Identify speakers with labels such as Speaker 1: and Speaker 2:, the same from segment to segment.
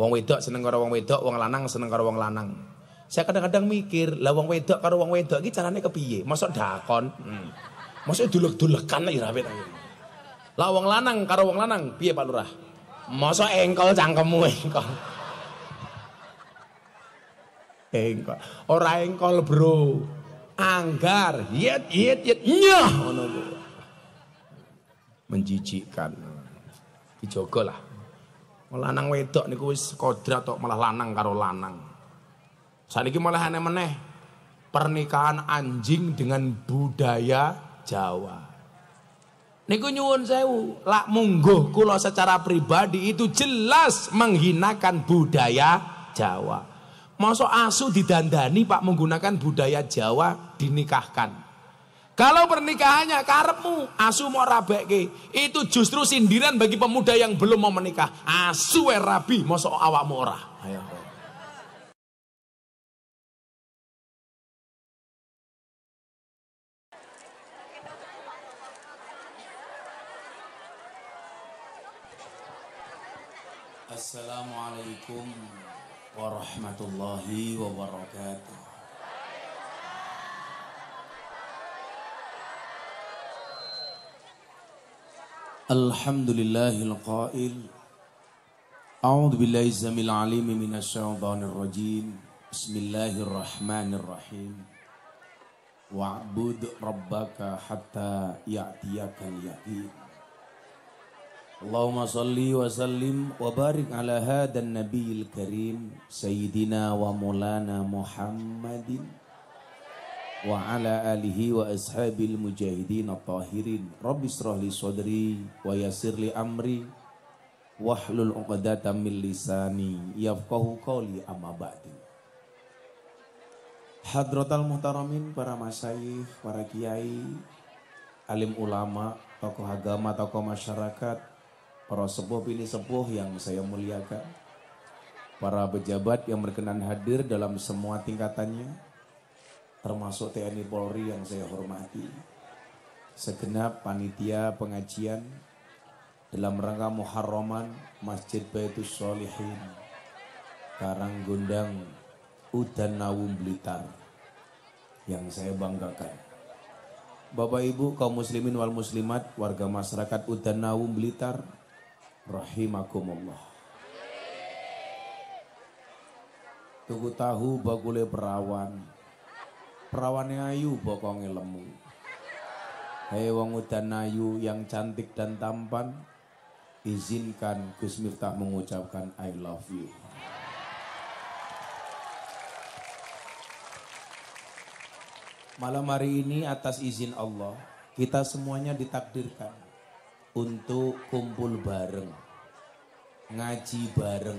Speaker 1: Wong wedok seneng karo wong wedok, wong lanang seneng karo wong lanang. Saya kadang-kadang mikir, lah wong wedok karo wong wedok iki carane kepiye? Mosok dakon. Hmm. Mosok dulek-dulekan ya rapi Lah wong lanang karo wong lanang piye Pak Lurah? Mosok engkol cangkemmu engkol. Engkol. Ora engkol, Bro. Anggar, yet yet yet nyah ngono Menjijikkan. Dijogo lah. Lanang wedok niku wis kodrat tok malah lanang karo lanang. Saat ini malah aneh meneh pernikahan anjing dengan budaya Jawa. Niku nyuwun sewu, lak mungguh kula secara pribadi itu jelas menghinakan budaya Jawa. Masuk asu didandani Pak menggunakan budaya Jawa dinikahkan. Kalau pernikahannya karepmu, asu mau rabeke, itu justru sindiran bagi pemuda yang belum mau menikah. Asu rabi, mosok awakmu ora. Assalamualaikum warahmatullahi wabarakatuh. الحمد لله القائل أعوذ بالله السميع العليم من الشيطان الرجيم بسم الله الرحمن الرحيم واعبد ربك حتى يأتيك اليقين اللهم صل وسلم وبارك على هذا النبي الكريم سيدنا ومولانا محمد wa ala alihi wa ashabil mujahidin at-tahirin. Rabbi israh li sadri wa yassir li amri wahlul 'uqdatam min lisani yafqahu qawli amma ba'du. Hadratal muhtaramin para masyayikh, para kiai, alim ulama, tokoh agama, tokoh masyarakat, para sepuh pilih sepuh yang saya muliakan, para pejabat yang berkenan hadir dalam semua tingkatannya, termasuk TNI Polri yang saya hormati, segenap panitia pengajian dalam rangka Muharraman Masjid Baitus Solihin, Karanggondang, Udan Nawum Blitar yang saya banggakan. Bapak Ibu kaum muslimin wal muslimat warga masyarakat Udan Nawum Blitar rahimakumullah. Tugu tahu bakule perawan, Perawannya ayu, bokongnya lemu. Hei wong udan ayu yang cantik dan tampan, izinkan Gus Miftah mengucapkan I love you. Malam hari ini atas izin Allah, kita semuanya ditakdirkan untuk kumpul bareng, ngaji bareng,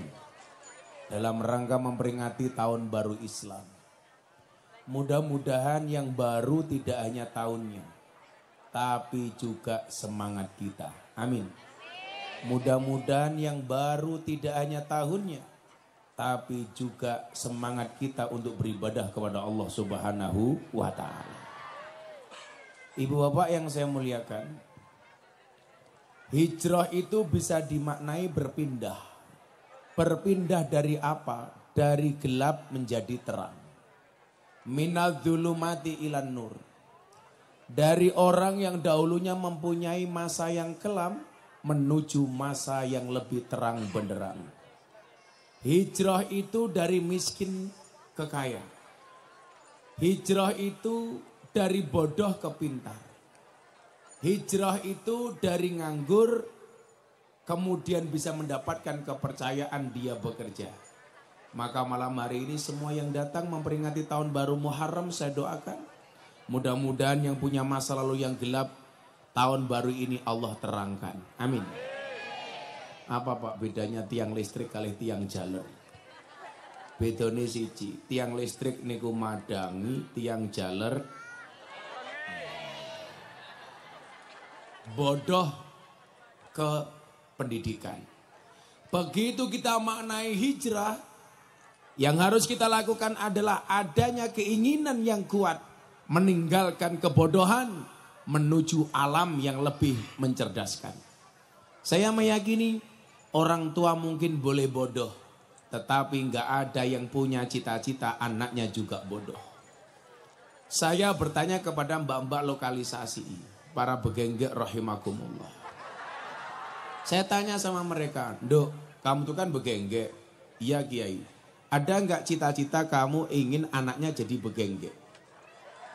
Speaker 1: dalam rangka memperingati tahun baru Islam. Mudah-mudahan yang baru tidak hanya tahunnya, tapi juga semangat kita. Amin. Mudah-mudahan yang baru tidak hanya tahunnya, tapi juga semangat kita untuk beribadah kepada Allah Subhanahu wa Ta'ala. Ibu bapak yang saya muliakan, hijrah itu bisa dimaknai berpindah. Berpindah dari apa? Dari gelap menjadi terang minadzulumati ilan nur. Dari orang yang dahulunya mempunyai masa yang kelam menuju masa yang lebih terang benderang. Hijrah itu dari miskin ke kaya. Hijrah itu dari bodoh ke pintar. Hijrah itu dari nganggur kemudian bisa mendapatkan kepercayaan dia bekerja. Maka malam hari ini semua yang datang memperingati tahun baru Muharram saya doakan. Mudah-mudahan yang punya masa lalu yang gelap tahun baru ini Allah terangkan. Amin. Apa Pak bedanya tiang listrik kali tiang jalur? Bedone siji, tiang listrik niku madangi, tiang jalur bodoh ke pendidikan. Begitu kita maknai hijrah, yang harus kita lakukan adalah adanya keinginan yang kuat meninggalkan kebodohan menuju alam yang lebih mencerdaskan. Saya meyakini orang tua mungkin boleh bodoh, tetapi nggak ada yang punya cita-cita anaknya juga bodoh. Saya bertanya kepada mbak-mbak lokalisasi, para begenggek rahimakumullah. Saya tanya sama mereka, Dok, kamu tuh kan begenggek. Iya Kiai, ada nggak cita-cita kamu ingin anaknya jadi begengge?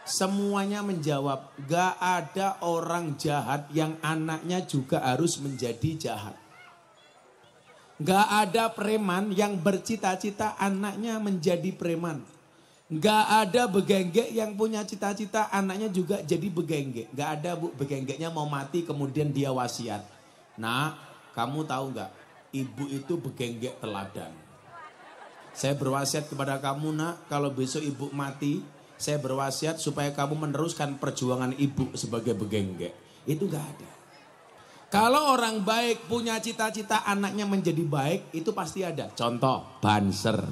Speaker 1: Semuanya menjawab, nggak ada orang jahat yang anaknya juga harus menjadi jahat. Nggak ada preman yang bercita-cita anaknya menjadi preman. Nggak ada begengge yang punya cita-cita anaknya juga jadi begengge. Nggak ada bu, begenggeknya mau mati kemudian dia wasiat. Nah, kamu tahu nggak? Ibu itu begengge teladan. Saya berwasiat kepada kamu nak, kalau besok ibu mati, saya berwasiat supaya kamu meneruskan perjuangan ibu sebagai begenggek. Itu gak ada. Kalau orang baik punya cita-cita anaknya menjadi baik, itu pasti ada. Contoh, banser.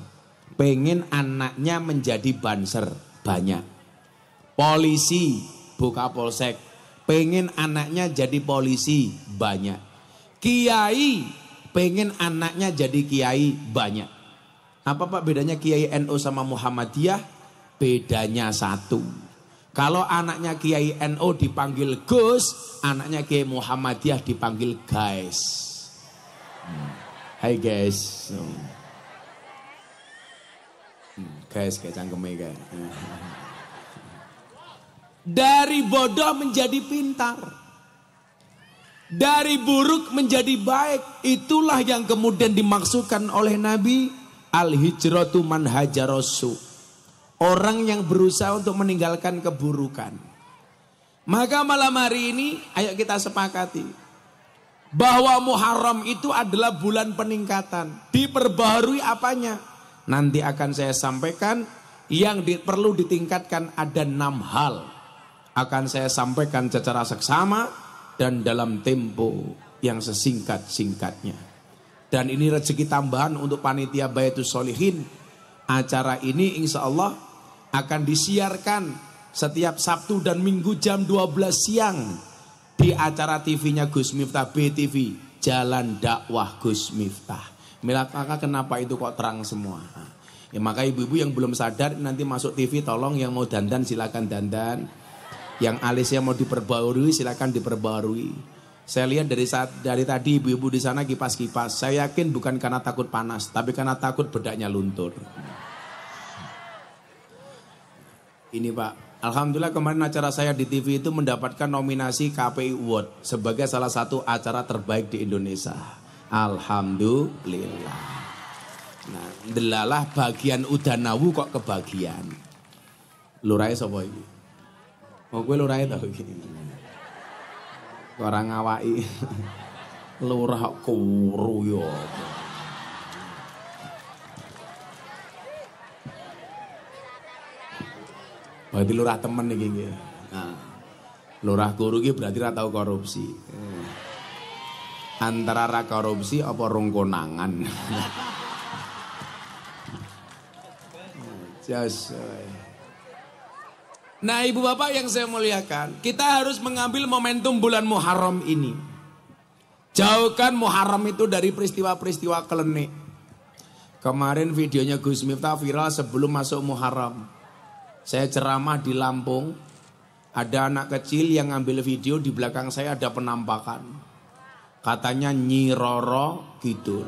Speaker 1: Pengen anaknya menjadi banser, banyak. Polisi, buka polsek. Pengen anaknya jadi polisi, banyak. Kiai, pengen anaknya jadi kiai, banyak. Apa Pak bedanya Kiai NU sama Muhammadiyah? Bedanya satu. Kalau anaknya Kiai NU dipanggil Gus, anaknya Kiai Muhammadiyah dipanggil Guys. Hmm. Hai guys. Guys kayak cangkeme guys. Dari bodoh menjadi pintar. Dari buruk menjadi baik. Itulah yang kemudian dimaksudkan oleh Nabi Al hijratu man hajarosu. Orang yang berusaha untuk meninggalkan keburukan. Maka malam hari ini ayo kita sepakati. Bahwa Muharram itu adalah bulan peningkatan. Diperbaharui apanya? Nanti akan saya sampaikan yang di, perlu ditingkatkan ada enam hal. Akan saya sampaikan secara seksama dan dalam tempo yang sesingkat-singkatnya. Dan ini rezeki tambahan untuk panitia Baitul Solihin. Acara ini insya Allah akan disiarkan setiap Sabtu dan Minggu jam 12 siang di acara TV-nya Gus Miftah BTV Jalan Dakwah Gus Miftah. Mila kenapa itu kok terang semua? Ya, maka ibu-ibu yang belum sadar nanti masuk TV tolong yang mau dandan silakan dandan. Yang alisnya mau diperbarui silakan diperbarui. Saya lihat dari saat dari tadi ibu-ibu di sana kipas-kipas. Saya yakin bukan karena takut panas, tapi karena takut bedaknya luntur. Ini Pak, Alhamdulillah kemarin acara saya di TV itu mendapatkan nominasi KPI Award sebagai salah satu acara terbaik di Indonesia. Alhamdulillah. Nah, delalah bagian udanawu kok kebagian. Lurai sapa iki? Oh, gue lurai tau iki. Orang ngawai Lurah kuru yo. Berarti lurah temen nih gini Nah. Lurah kuru gini berarti rata tahu korupsi. Hmm. Antara ra korupsi apa rongkonangan. Nah, jas. Nah ibu bapak yang saya muliakan, kita harus mengambil momentum bulan Muharram ini. Jauhkan Muharram itu dari peristiwa-peristiwa kelenik. Kemarin videonya Gus Miftah viral sebelum masuk Muharram. Saya ceramah di Lampung, ada anak kecil yang ngambil video di belakang saya ada penampakan. Katanya Nyiroro Kidul.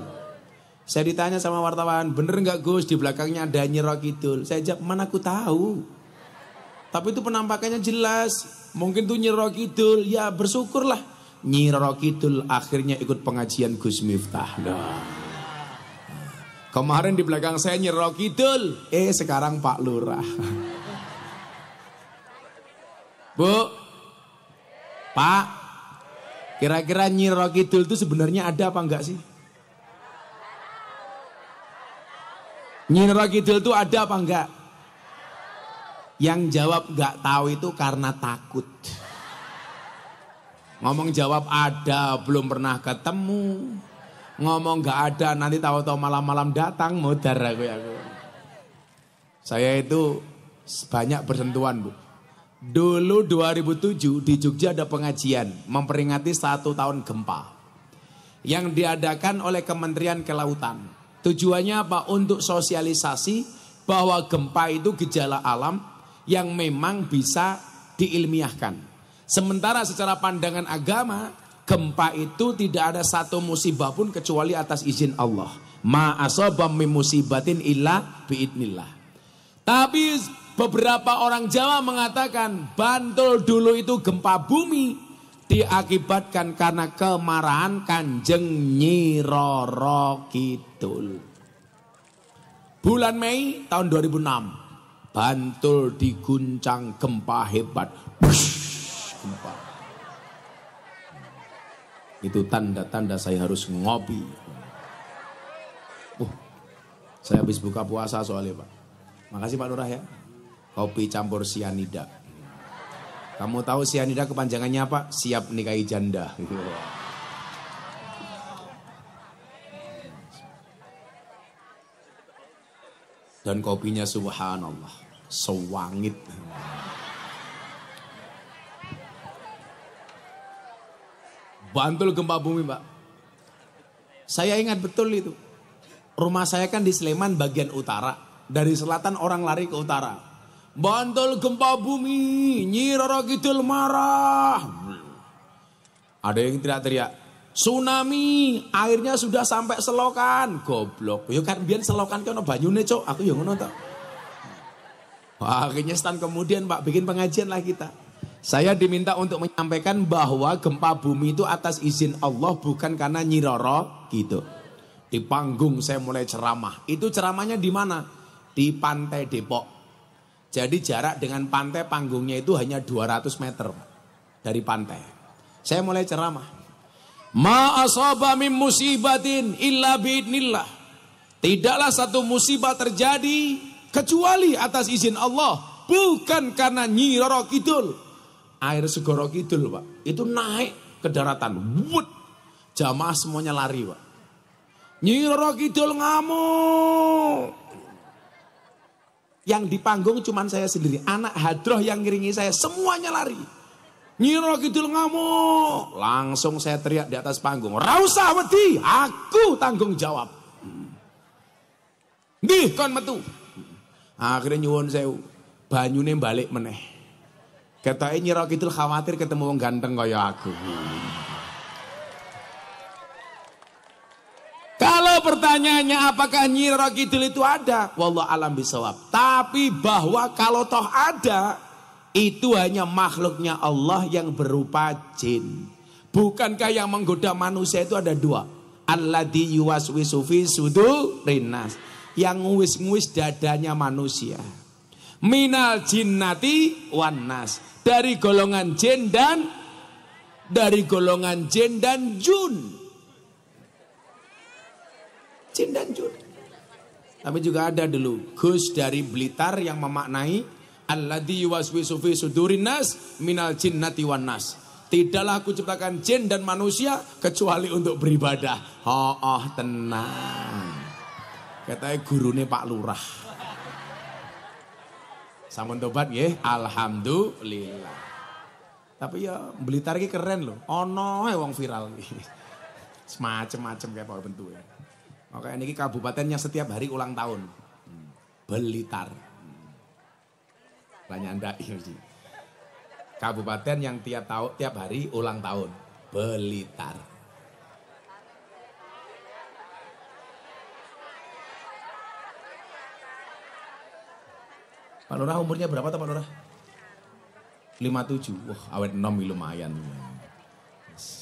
Speaker 1: Saya ditanya sama wartawan, bener nggak Gus di belakangnya ada Nyiroro Kidul? Saya jawab, mana aku tahu. Tapi itu penampakannya jelas. Mungkin tuh nyiro kidul, ya bersyukurlah. Nyiro kidul akhirnya ikut pengajian Gus Miftah. Nah. Kemarin di belakang saya nyiro kidul, eh sekarang Pak Lurah. Bu, Pak, kira-kira nyiro kidul itu sebenarnya ada apa enggak sih? Nyiro kidul itu ada apa enggak? Yang jawab gak tahu itu karena takut. Ngomong jawab ada, belum pernah ketemu. Ngomong gak ada, nanti tahu-tahu malam-malam datang mudar aku ya. Saya itu banyak bersentuhan bu. Dulu 2007 di Jogja ada pengajian memperingati satu tahun gempa yang diadakan oleh Kementerian Kelautan. Tujuannya apa? Untuk sosialisasi bahwa gempa itu gejala alam yang memang bisa diilmiahkan. Sementara secara pandangan agama, gempa itu tidak ada satu musibah pun kecuali atas izin Allah. Ma asaba musibatin illa biidnillah. Tapi beberapa orang Jawa mengatakan Bantul dulu itu gempa bumi diakibatkan karena kemarahan Kanjeng Nyiroro Kidul. Bulan Mei tahun 2006 Bantul diguncang gempa hebat. gempa. Itu tanda-tanda saya harus ngopi. Uh, saya habis buka puasa soalnya Pak. Makasih Pak Lurah ya. Kopi campur sianida. Kamu tahu sianida kepanjangannya apa? Siap nikahi janda. dan kopinya subhanallah sewangit. Bantul gempa bumi pak. Saya ingat betul itu. Rumah saya kan di Sleman bagian utara. Dari selatan orang lari ke utara. Bantul gempa bumi, nyiroro kidul marah. Ada yang teriak-teriak, tsunami, airnya sudah sampai selokan. Goblok, Ya kan biar selokan kono banyune cok, aku yang ngono tak. Wah, akhirnya setan kemudian Pak bikin pengajian lah kita. Saya diminta untuk menyampaikan bahwa gempa bumi itu atas izin Allah bukan karena nyiroro gitu. Di panggung saya mulai ceramah. Itu ceramahnya di mana? Di Pantai Depok. Jadi jarak dengan pantai panggungnya itu hanya 200 meter dari pantai. Saya mulai ceramah. Ma asaba min musibatin illa biidnillah. Tidaklah satu musibah terjadi kecuali atas izin Allah bukan karena Nyi Kidul air segoro kidul pak itu naik ke daratan wut jamaah semuanya lari pak Nyi Kidul ngamuk yang di panggung cuman saya sendiri anak hadroh yang ngiringi saya semuanya lari Nyi Kidul ngamuk langsung saya teriak di atas panggung rausa wedi aku tanggung jawab Nih kon metu Akhirnya nyuwun saya Banyune balik meneh. Ketoke Nyira Kidul khawatir ketemu wong ganteng kaya aku. Kalau pertanyaannya apakah Nyi Kidul itu ada? Wallah alam bisawab. Tapi bahwa kalau toh ada, itu hanya makhluknya Allah yang berupa jin. Bukankah yang menggoda manusia itu ada dua? Alladhi wisufi sudu rinas yang nguis-nguis dadanya manusia. Minal jinnati wan nas. Dari golongan jin dan dari golongan jin dan jun. Jin dan jun. Tapi juga ada dulu Gus dari Blitar yang memaknai alladzi yuwaswisu fi sudurin nas minal jinnati wan nas. Tidaklah aku ciptakan jin dan manusia kecuali untuk beribadah. Oh, oh tenang guru nih Pak Lurah. Sampun tobat ya, alhamdulillah. Tapi ya Blitar iki keren loh. Ono oh, ae wong viral iki. Semacam-macam kayak apa bentuknya. Ya. Oke, ini kabupaten yang setiap hari ulang tahun. belitar. Banyak anda ini. Iya kabupaten yang tiap tahun tiap hari ulang tahun. belitar. Pak Lurah umurnya berapa tuh Pak Lurah? 57. Wah, awet 6 lumayan.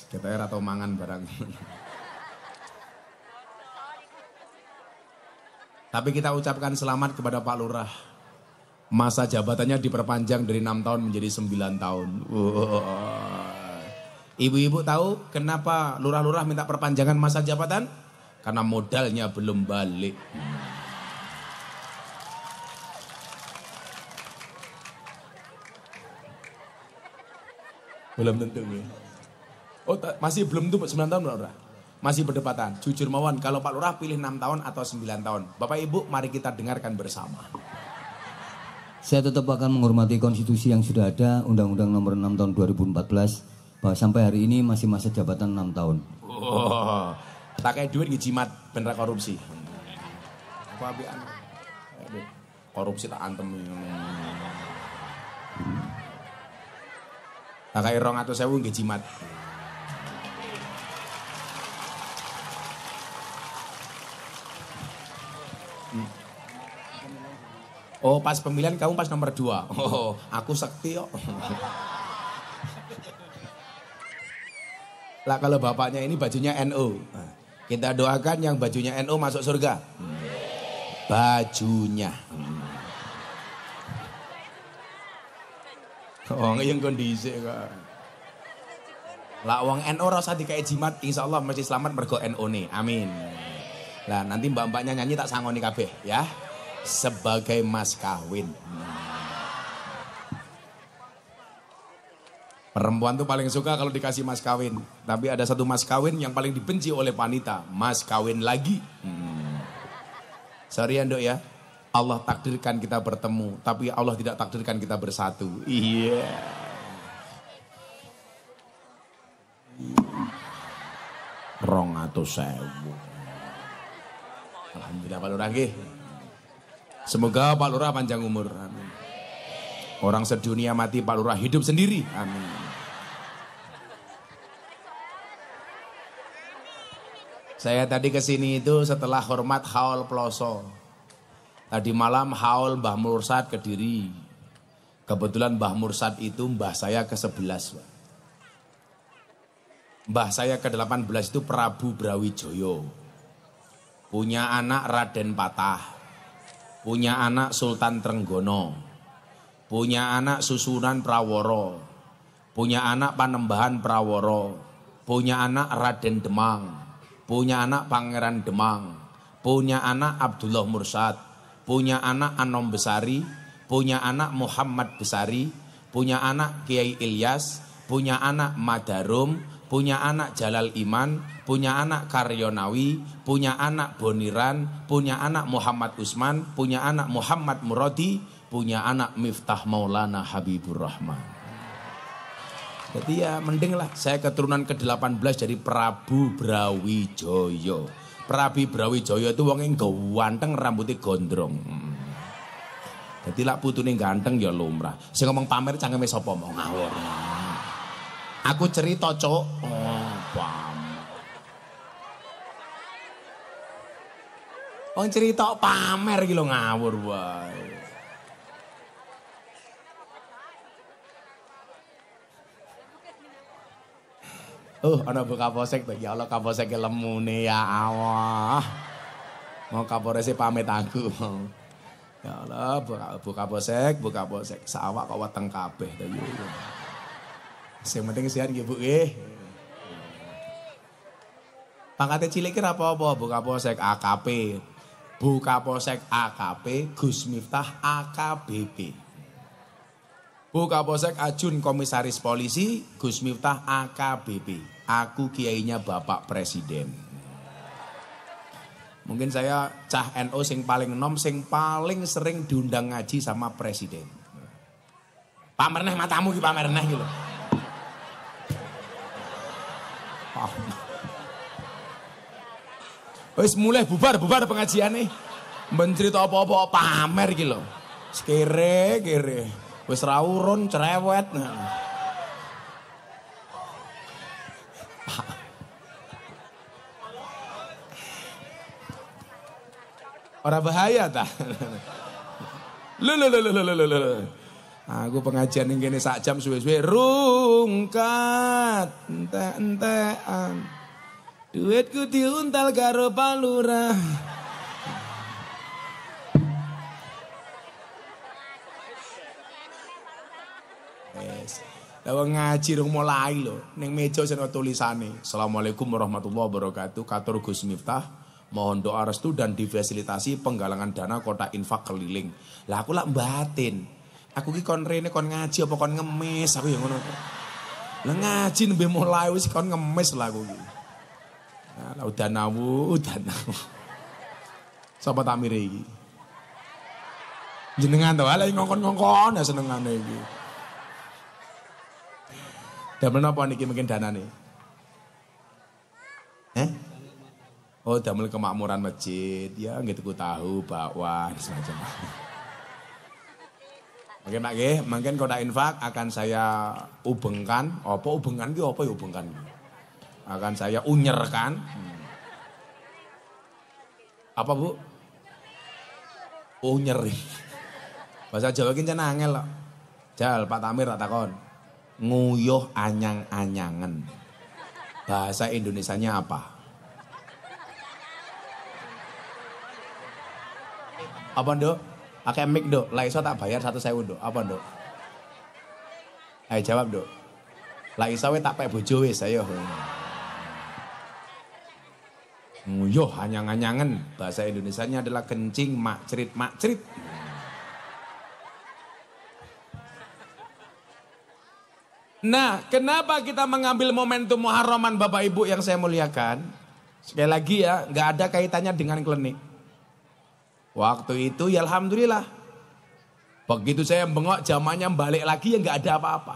Speaker 1: Kita atau mangan barang. Tapi kita ucapkan selamat kepada Pak Lurah. Masa jabatannya diperpanjang dari 6 tahun menjadi 9 tahun. Ibu-ibu tahu kenapa lurah-lurah minta perpanjangan masa jabatan? Karena modalnya belum balik. Belum tentu. Ya. Oh masih belum tuh 9 tahun Pak Lurah? Masih berdebatan. Jujur mawon kalau Pak Lurah pilih 6 tahun atau 9 tahun. Bapak Ibu mari kita dengarkan bersama. Saya tetap akan menghormati konstitusi yang sudah ada, Undang-Undang Nomor 6 Tahun 2014, bahwa sampai hari ini masih masa jabatan 6 tahun. Oh, pakai duit ngejimat bener korupsi. Eh, korupsi tak antem. rong atau sewu nggih jimat. Hmm. Oh, pas pemilihan kamu pas nomor dua. Oh, aku sakti kok. lah kalau bapaknya ini bajunya NU. NO. Kita doakan yang bajunya NU NO masuk surga. Bajunya. Oh, yang kondisi kok. Lah wong NU ora usah dikai jimat, insyaallah mesti selamat mergo NU-ne. Amin. Lah nanti mbak-mbaknya nyanyi tak sangoni kabeh ya. Sebagai mas kawin. Perempuan tuh paling suka kalau dikasih mas kawin. Tapi ada satu mas kawin yang paling dibenci oleh wanita. Mas kawin lagi. Hmm. Sorry ya dok ya. Allah takdirkan kita bertemu, tapi Allah tidak takdirkan kita bersatu. Iya. Yeah. Rong atau sewu. Alhamdulillah Pak Lurah Semoga Pak Lurah panjang umur. Amin. Orang sedunia mati Pak Lurah hidup sendiri. Amin. Saya tadi ke sini itu setelah hormat haul ploso. Tadi malam haul Mbah Mursad ke Diri, Kebetulan Mbah Mursad itu mbah saya ke sebelas, Mbah saya ke-18 itu Prabu Brawijoyo, Punya anak Raden Patah. Punya anak Sultan Trenggono. Punya anak Susunan Praworo. Punya anak Panembahan Praworo. Punya anak Raden Demang. Punya anak Pangeran Demang. Punya anak Abdullah Mursad punya anak Anom Besari, punya anak Muhammad Besari, punya anak Kiai Ilyas, punya anak Madarum, punya anak Jalal Iman, punya anak Karyonawi, punya anak Boniran, punya anak Muhammad Usman, punya anak Muhammad Murodi, punya anak Miftah Maulana Habibur Rahman. Jadi ya mendinglah saya keturunan ke-18 dari Prabu Brawijoyo. Prabi Brawijaya itu wong yang ganteng rambutnya gondrong. Jadi lak putune ganteng ya lumrah. Sing ngomong pamer cangkeme sapa mau ngawur. Aku cerita, Cuk. Oh, pam. Wong cerita pamer iki lho ngawur wae. Oh, ana Bu Kaposek tuh Ya Allah lemu nih ya Allah. Mau Kapolres pamit aku. Ya Allah, Bu, Bu Kapolsek, Bu Kaposek. Sawak kok weteng kabeh to ya. Sing penting sehat nggih Bu nggih. Pangkate cilik kira apa-apa Bu Kaposek AKP. Bu Kaposek AKP Gus Miftah AKBP. Bu Kaposek Ajun Komisaris Polisi Gus Miftah AKBP. Aku kiainya Bapak Presiden. Mungkin saya cah NO sing paling nom sing paling sering diundang ngaji sama presiden. Pamerneh matamu ki pamerneh gitu. Wis mulai bubar-bubar pengajian nih. Menteri apa-apa pamer gitu. Sekere, kere. Wis ra urun cerewet. Nah. Orang bahaya tak? Aku pengajian yang gini sak jam suwe-suwe rungkat ente-entean. Duitku diuntal karo palura. Yes. Lah ngaji rung mulai lo, neng meja seno tulisane. Assalamualaikum warahmatullahi wabarakatuh. Katur Gus Miftah mohon doa restu dan difasilitasi penggalangan dana kota infak keliling. Lah aku lah batin. Aku ki kon rene kon ngaji apa kon ngemis aku yang ngono. Lah ngaji nembe mulai wis kon ngemis lah aku ki. Nah, udah nawu, udah nawu. Sapa tamire iki? Jenengan to, ala ngongkon-ngongkon ya senengane iki. Damel napa niki mungkin danane? Eh? Oh, damel kemakmuran masjid, ya nggih tuku tahu, bakwan semacam. Mungkin nak nggih, mungkin kota infak akan saya ubengkan, apa ubengkan ki apa ya ubengkan. Akan saya unyerkan. Hmm. Apa Bu? Unyeri. Bahasa Jawa ki jan angel kok. Jal Pak Tamir tak takon. Nguyuh anyang anyangan. Bahasa Indonesianya apa? Apa dok? Aku mic dok. lah iso tak bayar satu sewu nduk. Apa dok? Ayo eh, jawab dok. lah iso we tak pakai bojo wis ayo. Nguyuh anyang-anyangen. Bahasa Indonesia nya adalah kencing makcrit makcrit. Nah, kenapa kita mengambil momentum Muharraman Bapak Ibu yang saya muliakan? Sekali lagi ya, nggak ada kaitannya dengan klinik. Waktu itu ya alhamdulillah. Begitu saya bengok zamannya balik lagi ya nggak ada apa-apa.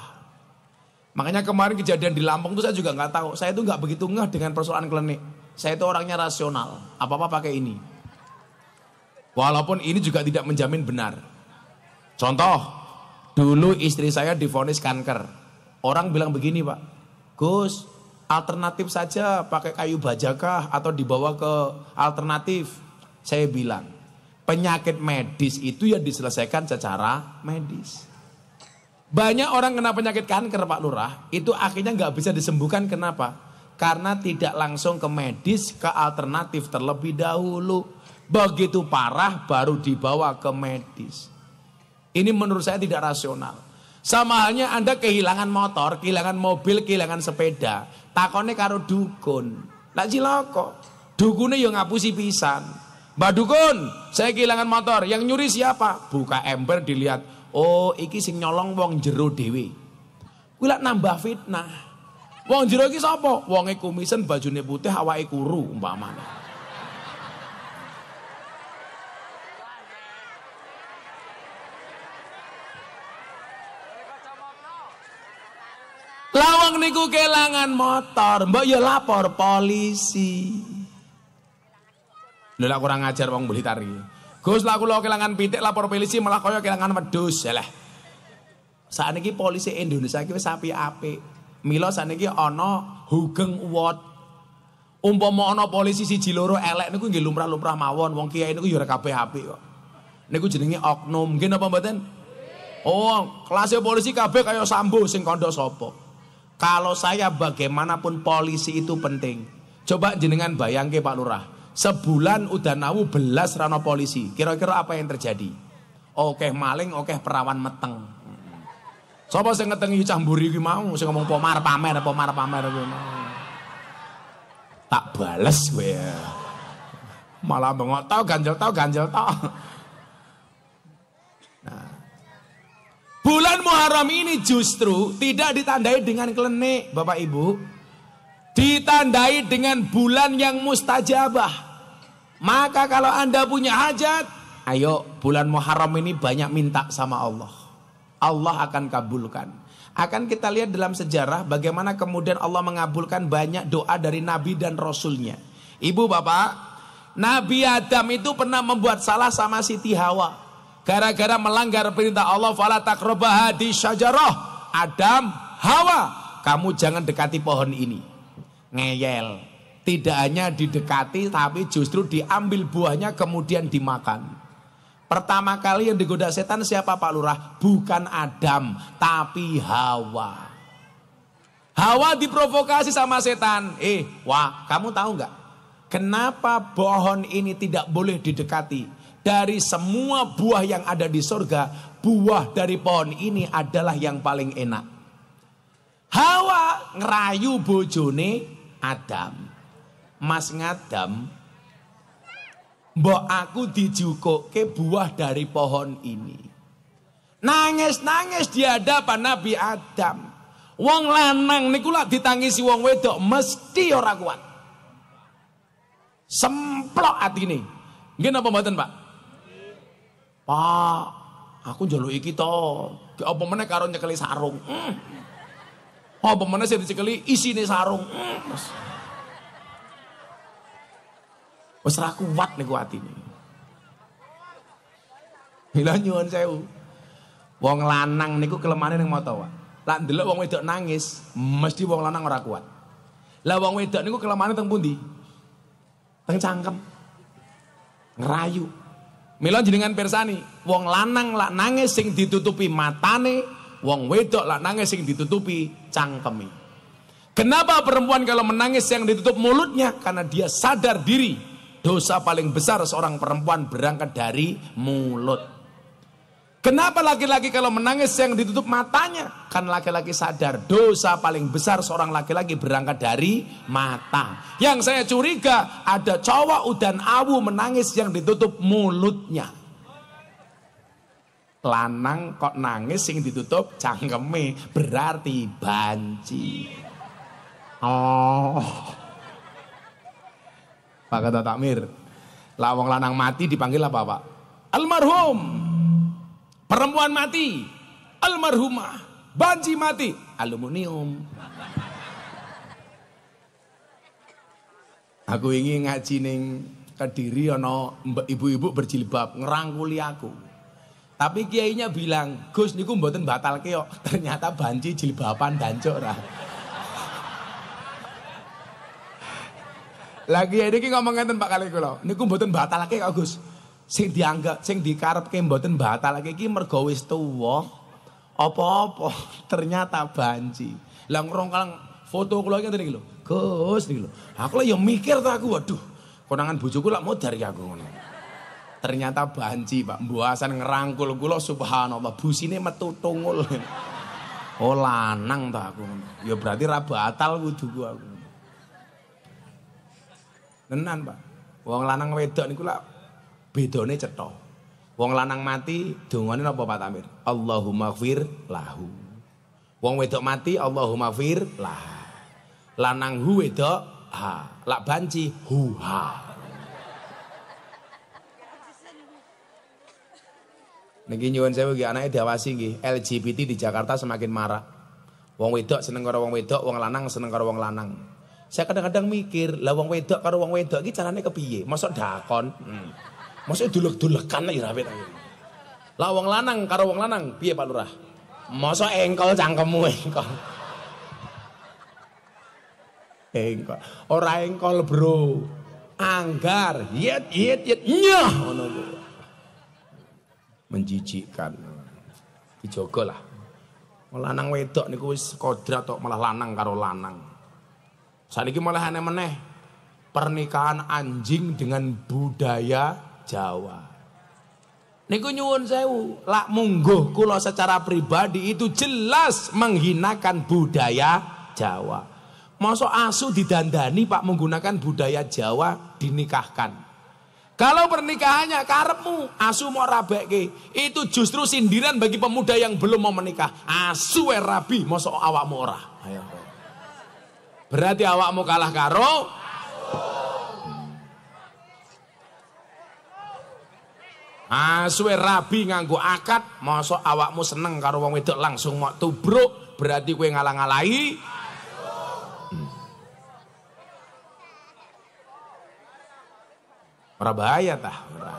Speaker 1: Makanya kemarin kejadian di Lampung itu saya juga nggak tahu. Saya itu nggak begitu ngeh dengan persoalan klinik. Saya itu orangnya rasional. Apa-apa pakai ini. Walaupun ini juga tidak menjamin benar. Contoh, dulu istri saya divonis kanker. Orang bilang begini pak, Gus alternatif saja pakai kayu bajakah atau dibawa ke alternatif. Saya bilang, Penyakit medis itu ya diselesaikan secara medis. Banyak orang kena penyakit kanker Pak Lurah, itu akhirnya nggak bisa disembuhkan kenapa? Karena tidak langsung ke medis, ke alternatif terlebih dahulu. Begitu parah baru dibawa ke medis. Ini menurut saya tidak rasional. Sama halnya Anda kehilangan motor, kehilangan mobil, kehilangan sepeda. Takone karo dukun. Lah cilaka. Dukune yo ya ngapusi pisan. Mbak Dukun, saya kehilangan motor. Yang nyuri siapa? Buka ember dilihat. Oh, iki sing nyolong wong jero dhewe. Kuwi nambah fitnah. Wong jero iki sapa? Wonge kumisen, bajune putih, awake kuru umpamane. Lawang niku kelangan motor, mbak ya lapor polisi. Lha kurang ajar wong beli tari. Gus lah kula kelangan pitik lapor polisi malah kaya kelangan wedhus. Ya lah. Sakniki polisi Indonesia iki wis apik-apik. Mila ono ana Hugeng Uwat. Umpama ono polisi si loro elek niku nggih lumrah-lumrah mawon wong kiai niku ya ora kabeh apik kok. Niku jenenge oknum. Nggih napa mboten? Oh, kelasnya polisi kabeh kaya sambo sing kandha sapa. Kalau saya bagaimanapun polisi itu penting. Coba jenengan bayangke Pak Lurah. Sebulan udah nawu belas rano polisi. Kira-kira apa yang terjadi? Oke maling, oke perawan meteng. Sopo sing ngeteng cah camburi iki mau sing ngomong pomar pamer, pomar pamer gue. Tak bales gue ya. Malah bengok tau ganjel tau ganjel tau. Nah, Bulan Muharram ini justru tidak ditandai dengan klenik, Bapak Ibu. Ditandai dengan bulan yang mustajabah. Maka kalau Anda punya hajat, ayo bulan Muharram ini banyak minta sama Allah. Allah akan kabulkan. Akan kita lihat dalam sejarah bagaimana kemudian Allah mengabulkan banyak doa dari nabi dan rasulnya. Ibu bapak, Nabi Adam itu pernah membuat salah sama Siti Hawa. Gara-gara melanggar perintah Allah, fala takroba di syajarah. Adam, Hawa, kamu jangan dekati pohon ini. Ngeyel, tidak hanya didekati tapi justru diambil buahnya kemudian dimakan. Pertama kali yang digoda setan siapa Pak Lurah? Bukan Adam, tapi Hawa. Hawa diprovokasi sama setan. Eh, wah, kamu tahu nggak? Kenapa pohon ini tidak boleh didekati? Dari semua buah yang ada di surga, buah dari pohon ini adalah yang paling enak. Hawa ngerayu bojone Adam. Mas Ngadam Mbok aku ke buah dari pohon ini Nangis-nangis di hadapan Nabi Adam Wong lanang niku kulak ditangisi wong wedok mesti orang kuat. Semplok ini Mungkin apa mbak Pak? Pak, aku njaluk iki to. Ki apa mana karunya nyekeli sarung. Mm. Apa meneh sing dicekeli isine sarung. Mm kuat nih kuat niku atine. Mila nyuwun sewu. Wong lanang niku kelemahan ning mata tahu. Lak ndelok wong wedok nangis, mesti wong lanang ora kuat. Lah wong wedok niku kelemane teng pundi? Teng cangkem. Ngerayu. Mila jenengan persani, wong lanang lak nangis sing ditutupi matane, wong wedok lak nangis sing ditutupi cangkeme. Kenapa perempuan kalau menangis yang ditutup mulutnya? Karena dia sadar diri dosa paling besar seorang perempuan berangkat dari mulut. Kenapa laki-laki kalau menangis yang ditutup matanya? Kan laki-laki sadar dosa paling besar seorang laki-laki berangkat dari mata. Yang saya curiga ada cowok udan awu menangis yang ditutup mulutnya. Lanang kok nangis yang ditutup cangkeme berarti banci. Oh. Pak kata takmir. Lawang lanang mati dipanggil apa pak? Almarhum. Perempuan mati. Almarhumah. Banji mati. Aluminium. Aku ingin ngaji ning Kediri ono ibu-ibu berjilbab ngerangkuli aku. Tapi kiainya bilang, "Gus niku mboten batal keok." Ternyata banci jilbaban dancok rah. Lagi ya ini ngomong ngeten Pak kali kula. Niku mboten batal lagi kok Gus. Sing dianggap sing dikarepke mboten batal lagi iki mergo wis tuwa. Apa-apa ternyata banci. Lah ngrong kalang foto kula iki ngene iki lho. Gus niki lho. Aku lah ya mikir ta aku waduh. Konangan bojoku lak modar ya aku Ternyata banci Pak. Mbuasan ngerangkul kula subhanallah. Busine metu tungul. Oh lanang ta aku. Ya berarti ra batal wudu aku. Tenan, Pak. Wong lanang wedok niku lak bedone cetha. Wong lanang mati dongane napa Pak Tamir? Allahumma fir lahu. Wong wedok mati Allahumma fir lah. Lanang hu wedok ha. Lak banci hu ha. Niki nyuwun sewu nggih anake diawasi gih, LGBT di Jakarta semakin marak. Wong wedok seneng karo wong wedok, wong lanang seneng karo wong lanang. Saya kadang-kadang mikir, lah wong wedok karo wong wedok iki carane kepiye? Mosok dakon. Hmm. Mosok dulek-dulekan ya rapet. Lah wong lanang karo wong lanang piye Pak Lurah? Mosok engkol cangkemmu engkol. Engkol. Ora engkol, Bro. Anggar. Yet yet yet nyah ngono Menjijikkan. Dijogo lah. Lanang wedok niku wis kodrat kok malah lanang karo lanang. Saiki malah aneh meneh. Pernikahan anjing dengan budaya Jawa. Niku nyuwun sewu, lak mungguh kula secara pribadi itu jelas menghinakan budaya Jawa. Masa asu didandani Pak menggunakan budaya Jawa dinikahkan. Kalau pernikahannya karepmu, asu mau rabeke, itu justru sindiran bagi pemuda yang belum mau menikah. Asu rabi, mosok awakmu ora. Ayo. Berarti awakmu kalah karo Aswe ah, rabi nganggo akad, mosok awakmu seneng karo wong wedok langsung mok tubruk, berarti kowe ngalang-alai. Hmm. bahaya tah, ora.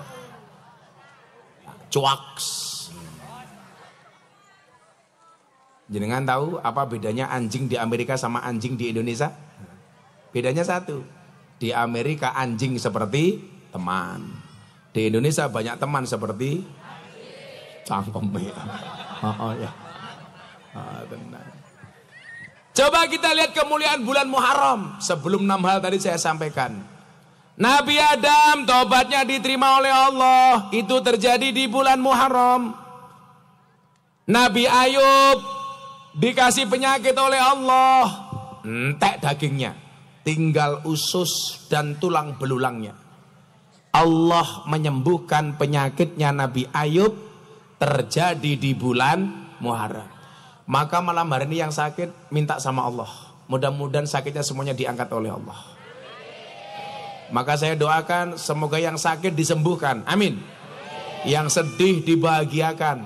Speaker 1: Cuaks. Jenengan tahu apa bedanya anjing di Amerika sama anjing di Indonesia? Bedanya satu. Di Amerika anjing seperti teman. Di Indonesia banyak teman seperti cangkem ya. Oh, Oh, ya. Oh, Coba kita lihat kemuliaan bulan Muharram sebelum enam hal tadi saya sampaikan. Nabi Adam tobatnya diterima oleh Allah, itu terjadi di bulan Muharram. Nabi Ayub Dikasih penyakit oleh Allah, hmm. entek dagingnya, tinggal usus dan tulang belulangnya. Allah menyembuhkan penyakitnya Nabi Ayub terjadi di bulan Muharram. Maka malam hari ini yang sakit minta sama Allah. Mudah-mudahan sakitnya semuanya diangkat oleh Allah. Maka saya doakan semoga yang sakit disembuhkan. Amin. Yang sedih dibahagiakan.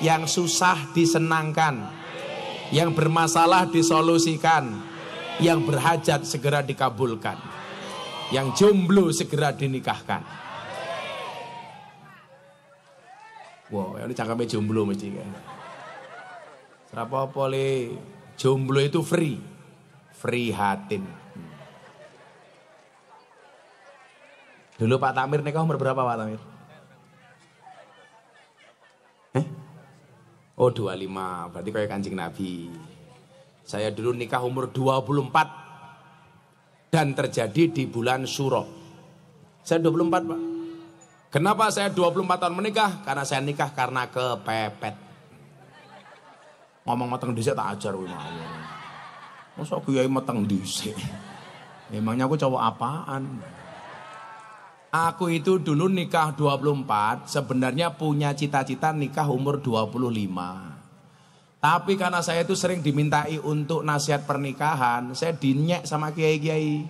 Speaker 1: Yang susah disenangkan. Yang bermasalah disolusikan. Yang berhajat segera dikabulkan. Yang jomblo segera dinikahkan. Wow, ini cakapnya jomblo mesti kan. Serapa le? Jomblo itu free. Free hatin. Dulu Pak Tamir nikah umur berapa Pak Tamir? Oh 25, berarti kayak kancing Nabi. Saya dulu nikah umur 24 dan terjadi di bulan Suro. Saya 24 pak. Kenapa saya 24 tahun menikah? Karena saya nikah karena kepepet. Ngomong mateng dhisik tak ajar kuwi mau. Masa kiai mateng dhisik. Emangnya aku cowok apaan? Aku itu dulu nikah 24, sebenarnya punya cita-cita nikah umur 25. Tapi karena saya itu sering dimintai untuk nasihat pernikahan, saya dinyek sama kiai-kiai.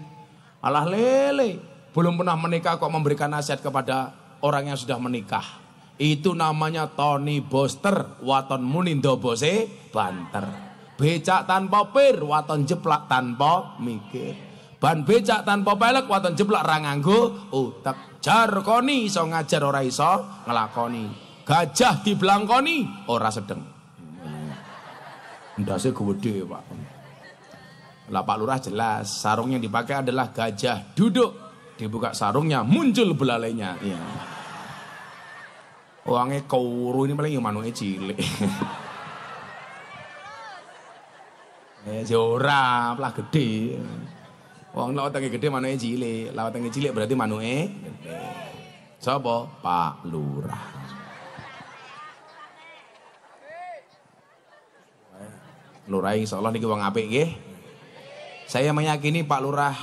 Speaker 1: Alah lele, belum pernah menikah kok memberikan nasihat kepada orang yang sudah menikah. Itu namanya Tony Boster, waton munindo bose banter. Becak tanpa pir, waton jeplak tanpa mikir. Ban becak tanpa pelek waton jeblak ra nganggo utek. Jarkoni iso ngajar ora iso ngelakoni. Gajah dibelangkoni ora sedeng. Ndase gede, Pak. Lah Pak Lurah jelas sarung yang dipakai adalah gajah duduk. Dibuka sarungnya muncul belalainya. Iya. Uangnya kuru ini paling yang manuke cilik. Eh, ya ora, lah gede. Wong nek otaknya gede manuke cilik, lawat otaknya cilik berarti manuke gede. Sapa? Pak Lurah. Lurah Allah niki wong apik nggih. Saya meyakini Pak Lurah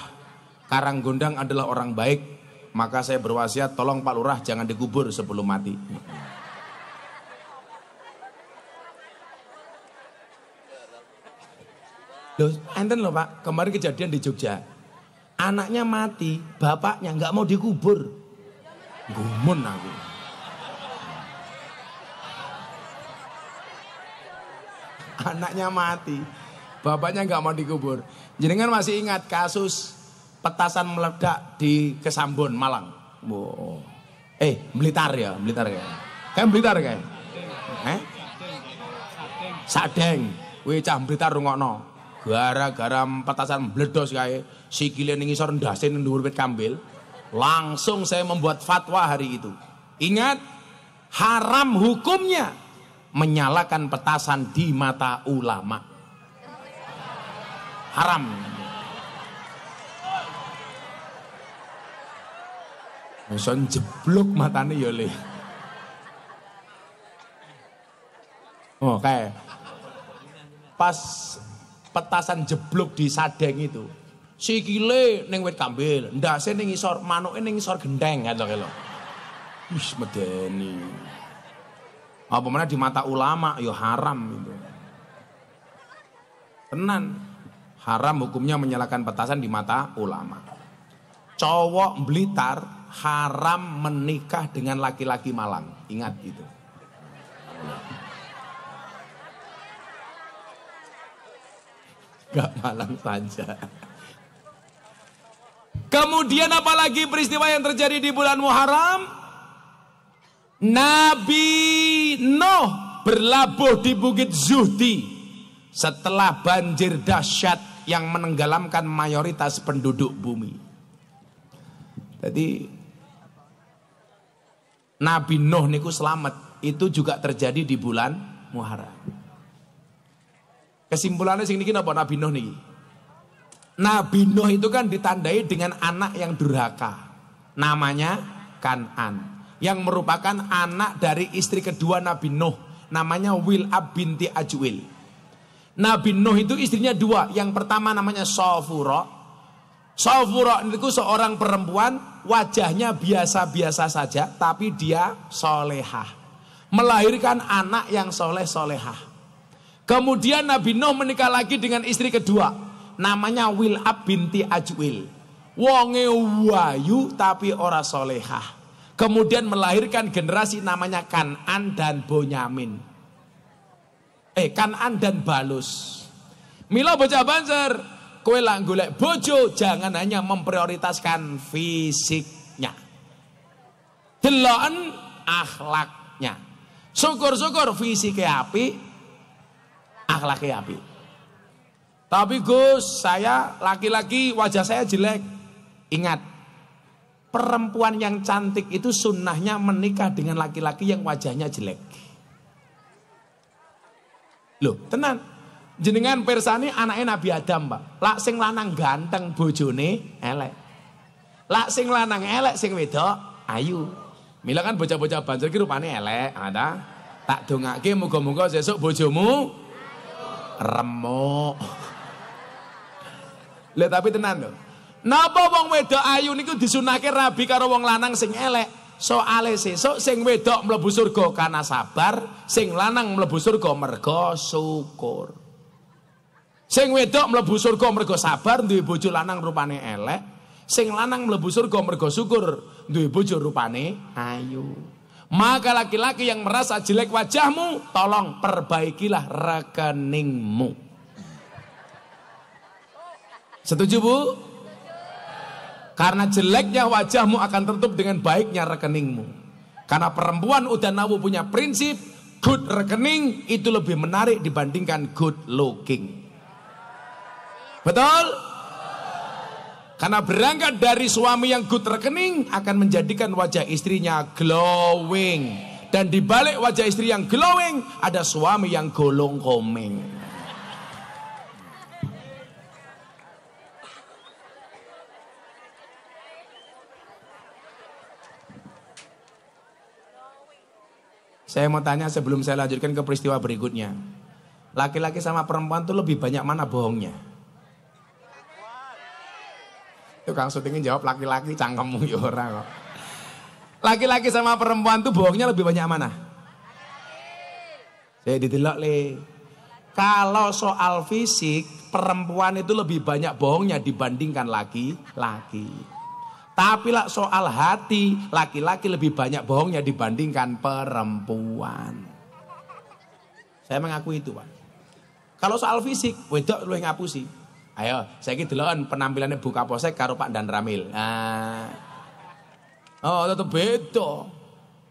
Speaker 1: Karanggondang adalah orang baik, maka saya berwasiat tolong Pak Lurah jangan dikubur sebelum mati. Loh, enten loh Pak, kemarin kejadian di Jogja. Anaknya mati, bapaknya nggak mau dikubur. Gumun aku. Anaknya mati, bapaknya nggak mau dikubur. Jadi Jenengan masih ingat kasus petasan meledak di Kesambon Malang. Wow. Eh, Blitar ya, Blitar kayak. Kayak Blitar kayak. Eh? Sadeng. Wih, cah Blitar rungokno. Gara-gara petasan bledos si sikile ning isor ndasin dhuwur wit kambil. Langsung saya membuat fatwa hari itu. Ingat, haram hukumnya menyalakan petasan di mata ulama. Haram. Son jeblok matane ya le. Oh, kayak pas petasan jeblok di sadeng itu. Sikile ning wit kambil, ndase ning isor, mano ning isor gendeng ngono lho. Wis medeni. Apa mana di mata ulama yo ya haram itu. Tenan. Haram hukumnya menyalakan petasan di mata ulama. Cowok Blitar haram menikah dengan laki-laki Malang. Ingat itu. Gak malang saja. Kemudian apalagi peristiwa yang terjadi di bulan Muharram? Nabi Nuh berlabuh di Bukit Zuhdi setelah banjir dahsyat yang menenggelamkan mayoritas penduduk bumi. Jadi Nabi Nuh niku selamat. Itu juga terjadi di bulan Muharram. Kesimpulannya sing niki napa Nabi Nuh niki? Nabi Nuh itu kan ditandai dengan anak yang durhaka. Namanya Kanan yang merupakan anak dari istri kedua Nabi Nuh. Namanya Wil'ab binti Ajwil. Nabi Nuh itu istrinya dua. Yang pertama namanya Sofuro. Sofuro itu seorang perempuan wajahnya biasa-biasa saja tapi dia solehah. Melahirkan anak yang soleh-solehah. Kemudian Nabi Nuh menikah lagi dengan istri kedua. Namanya Wil'ab binti Ajwil. Wonge wayu tapi ora solehah. Kemudian melahirkan generasi namanya Kanan dan Bonyamin. Eh Kanan dan Balus. Milo baca banser. Kue langgulek bojo jangan hanya memprioritaskan fisiknya. Deloan akhlaknya. Syukur-syukur fisiknya api, akhlaknya api. Tapi Gus, saya laki-laki wajah saya jelek. Ingat, perempuan yang cantik itu sunnahnya menikah dengan laki-laki yang wajahnya jelek. Loh, tenan. Jenengan persani anaknya Nabi Adam, Pak. Lak sing lanang ganteng bojone elek. Lak sing lanang elek sing wedok ayu. Mila kan bocah-bocah banjir ki rupane elek, ada. Tak dongake muga-muga sesuk bojomu remuk. Lha tapi tenan lho. Napa wong wedok ayu niku disunake rabi karo wong lanang sing elek? Soale sesuk sing wedok mlebu surga karena sabar, sing lanang mlebu surga mergo syukur. Sing wedok mlebu surga mergo sabar duwe bojo lanang rupane elek, sing lanang mlebu surga mergo syukur duwe bojo rupane ayu. Maka laki-laki yang merasa jelek wajahmu, tolong perbaikilah rekeningmu. Setuju bu? Karena jeleknya wajahmu akan tertutup dengan baiknya rekeningmu. Karena perempuan udah nabu punya prinsip, good rekening itu lebih menarik dibandingkan good looking. Betul? Karena berangkat dari suami yang good rekening akan menjadikan wajah istrinya glowing. Dan di balik wajah istri yang glowing ada suami yang golong koming. Saya mau tanya sebelum saya lanjutkan ke peristiwa berikutnya. Laki-laki sama perempuan tuh lebih banyak mana bohongnya? Tukang syuting jawab laki-laki cangkemmu ya orang kok. Laki-laki sama perempuan tuh bohongnya lebih banyak mana? Saya ditilok le. Kalau soal fisik, perempuan itu lebih banyak bohongnya dibandingkan laki-laki. Tapi lah soal hati, laki-laki lebih banyak bohongnya dibandingkan perempuan. Saya mengaku itu, Pak. Kalau soal fisik, wedok lu ngapusi. Ayo, saya gitu loh, penampilannya buka posek karo Pak Dan Ramil. Nah. Oh, tetep beda.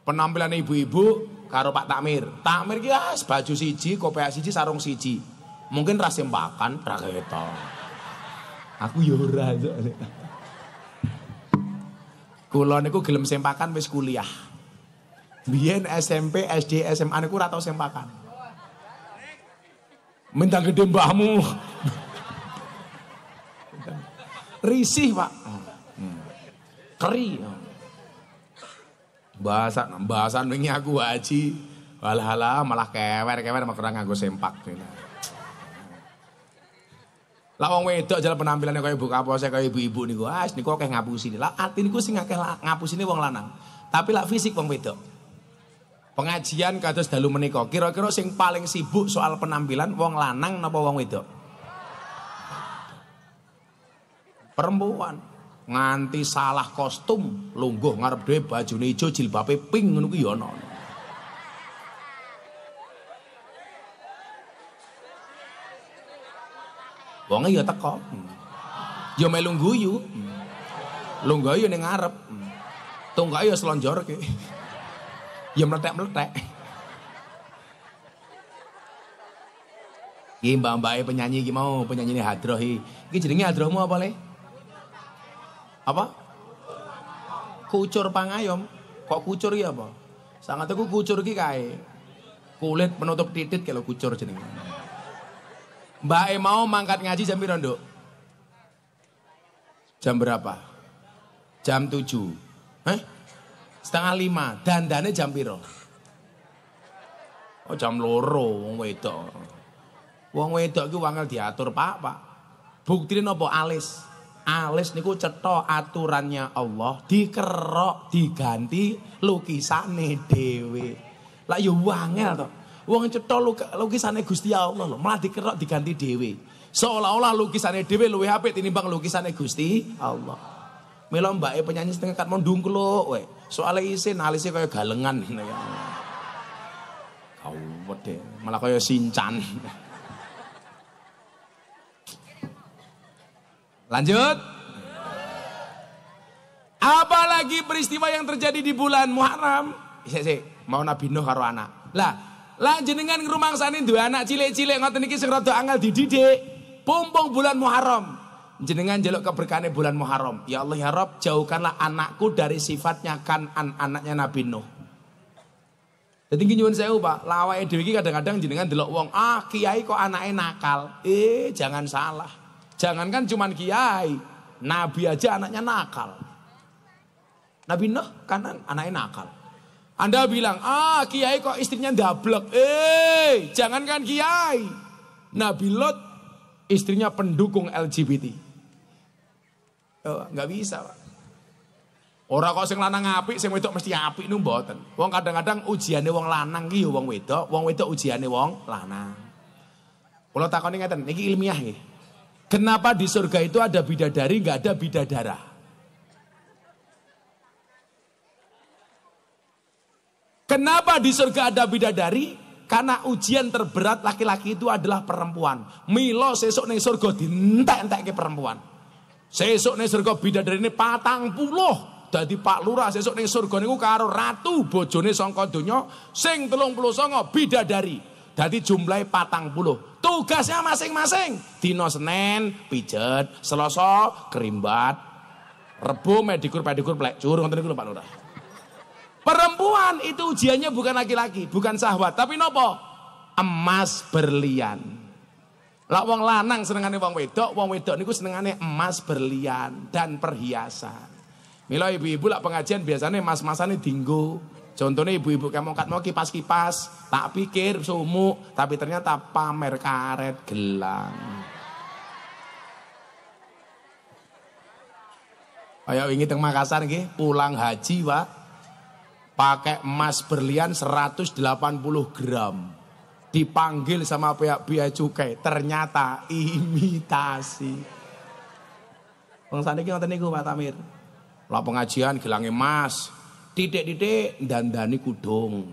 Speaker 1: Penampilannya ibu-ibu karo Pak Takmir. Takmir ya, ah, baju siji, kopiah siji, sarung siji. Mungkin ras sempakan ra Aku yura ya kulon aku gelem sempakan wis kuliah. bien SMP, SD, SMA aku ora tau sempakan. Minta gede mbahmu risih pak keri bahasa bahasa nengi aku haji walhala malah kewer kewer nggak gue sempak gitu. lah wong wedok jalan penampilannya kayak ibu saya kayak ibu-ibu nih gue as ah, nih kayak ngapus sini, lah sih nggak kayak ngapus sini wong lanang tapi lah fisik wong wedok pengajian kados dalu menikah. kira-kira sing paling sibuk soal penampilan wong lanang napa wong wedok Perempuan nganti salah kostum, lungguh ngarep dhewe bajune ijo jilbabe pink ngono kuwi ya Wong ya teko. Ya melu guyu. Lungga ya ning ngarep. tunggak ya slonjorke. Ya mletek-mletek. Iki mbak-mbake penyanyi iki mau, penyanyi hadroh iki. Iki jenenge hadrohmu apa, Le? Apa? Kucur pangayom. Kok kucur ya apa? Sangat aku kucur ki kai Kulit penutup titit kalau kucur jenenge. Mbak e mau mangkat ngaji jam Jam berapa? Jam tujuh eh Setengah lima. Dandane jam piro? Oh jam loro wong wedok. Wong wedok ki wangel diatur, Pak, Pak. Buktine napa alis? alis niku cetha aturannya Allah dikerok diganti lukisane dhewe. Lah ya wangel to. Wong cetha lukisane Gusti Allah lho, malah dikerok diganti dhewe. Seolah-olah lukisane dhewe luwih apik tinimbang lukisane Gusti Allah. Mila mbake penyanyi setengah kat mondungkluk kowe. Soale isin alise kaya galengan ngene ya. Kawet malah kaya sincan. Lanjut. Apalagi peristiwa yang terjadi di bulan Muharram. Sik iya sik, mau Nabi Nuh karo anak. Lah, lah jenengan ngrumangsani dua anak cilik-cilik ngoten niki sing rada angel dididik. Pumpung bulan Muharram. Jenengan jaluk keberkahan bulan Muharram. Ya Allah ya Rob, jauhkanlah anakku dari sifatnya kan an anaknya Nabi Nuh. Jadi gini nyuwun saya Pak, lawake dhewe kadang-kadang jenengan delok wong, ah kiai kok anaknya nakal. Eh, jangan salah. Jangankan cuman kiai, nabi aja anaknya nakal. Nabi Nuh kan anaknya nakal. Anda bilang, ah kiai kok istrinya dablek. Eh, jangankan kiai. Nabi Lot istrinya pendukung LGBT. Oh, nggak bisa, Pak. Orang kok sing lanang apik, sing wedok mesti apik nu mboten. Wong kadang-kadang ujiane wong lanang gitu, wong wedok, wong wedok ujiane wong lanang. Kula takoni ngeten, ini ilmiah nggih. Kenapa di surga itu ada bidadari, nggak ada bidadara? Kenapa di surga ada bidadari? Karena ujian terberat laki-laki itu adalah perempuan. Milo sesok nih surga dintek-entek ke perempuan. Sesok nih surga bidadari ini patang puluh. Jadi Pak Lurah sesok nih surga niku karo ratu bojone Sing telung sing songo bidadari. Jadi jumlahnya patang puluh. Tugasnya masing-masing. Dino senen, pijet, seloso, kerimbat, Rebo medikur pedikur plek cur ngoten niku Pak Lurah. Perempuan itu ujiannya bukan laki-laki, bukan sahwat, tapi nopo? Emas berlian. Lah wong lanang senengane wong wedok, wong wedok niku senengane emas berlian dan perhiasan. Milo ibu-ibu lak pengajian biasanya mas-masane dinggo Contohnya ibu-ibu kayak mongkat mau kipas-kipas, tak pikir sumuk, tapi ternyata pamer karet gelang. Ayo ingin teng Makassar nge, pulang haji, Pak. Pakai emas berlian 180 gram. Dipanggil sama pihak biaya cukai, ternyata imitasi. Pengsan saniki tadi gue Pak Tamir. Lah pengajian gelang emas, Titik-titik dandani kudung.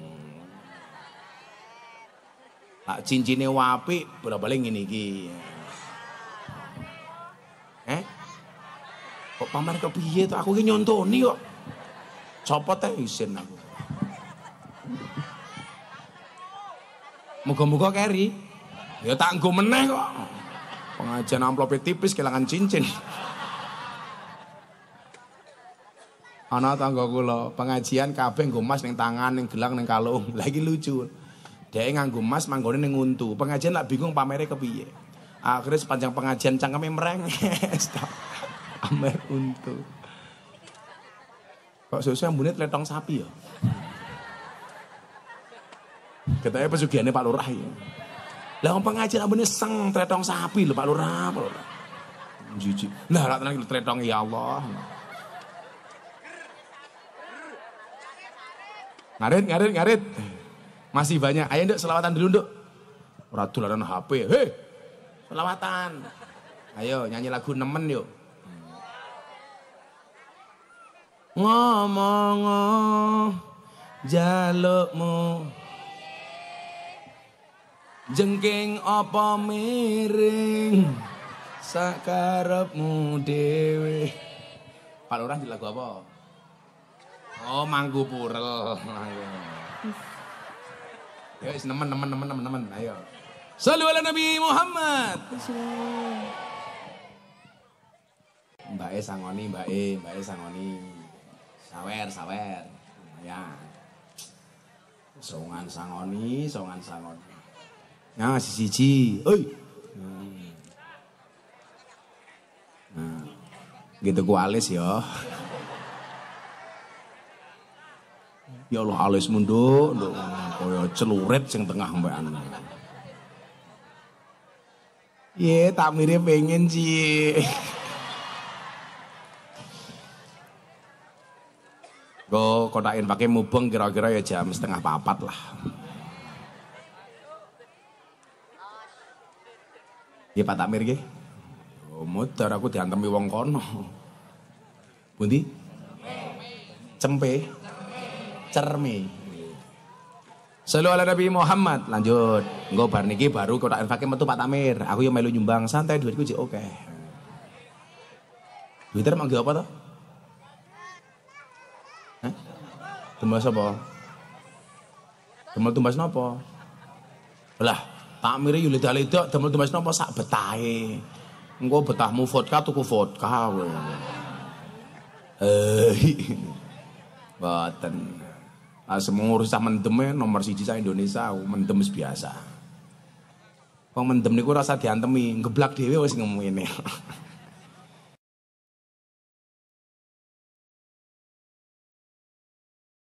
Speaker 1: Tak cincine wapi berapa lagi ini ki? Eh? Kok pamer ke piye tuh? aku nyontoh nih kok. copot teh isin aku. moga moga keri. Ya tak gue meneh kok. Pengajian amplopnya tipis kehilangan cincin. Ana tangga kula pengajian kabeh nggo mas ning tangan, ning gelang, ning kalung. Lagi lucu. Dhek nganggo mas manggone ning untu. Pengajian lak bingung pamere kepiye. Akhirnya sepanjang pengajian cangkeme mereng Amer untu. Kok susu ambune tletong sapi ya? ketanya pesugihannya Pak Lurah ya. Lah pengajian abunya seng tretong sapi lho Pak Lurah. Jijik. Lah rak tenan tretong ya Allah. Ngarit, ngarit, ngarit. Masih banyak. Ayo nduk selawatan dulu nduk. Ora dolanan HP. Hei. Selawatan. Ayo nyanyi lagu nemen yuk. Ngomong jalukmu jengking apa miring sakarepmu dewe. Pak Lurah lagu apa? Oh, manggu purel. Iya. Ya is nemen nemen nemen nemen nemen ayo. Salam ala Nabi Muhammad. Mbak E sangoni, Mbak E, Mbak E sangoni. Sawer, sawer. Ya. Songan sangoni, songan sangoni. Nah, si siji. Oi. Nah. nah. Gitu kualis yo. Ya Allah alis munduk, nduk kaya celurit sing tengah ana. Ye, tak mire pengen sih. Go kotakin pakai mubeng kira-kira ya jam setengah papat lah. Ya Pak takmir ge. Oh, muter aku diantemi wong kono. Bundi? Cempe cermi. Selalu ala Nabi Muhammad lanjut. gue bar niki baru kotak infaknya metu Pak Tamir. Aku yang melu nyumbang santai duit jek oke. Okay. Duitnya emang apa toh? Tumbas apa? Demel tumbas nopo. Lah, Tamir yuli dalih ledak demel tumbas nopo sak betahe. Engko betahmu vodka tuku vodka kowe. Eh. Boten. Ah, semua urusan mendemnya nomor siji saya Indonesia, mendem biasa. Wong mendem niku rasa diantemi, ngeblak dhewe wis ini.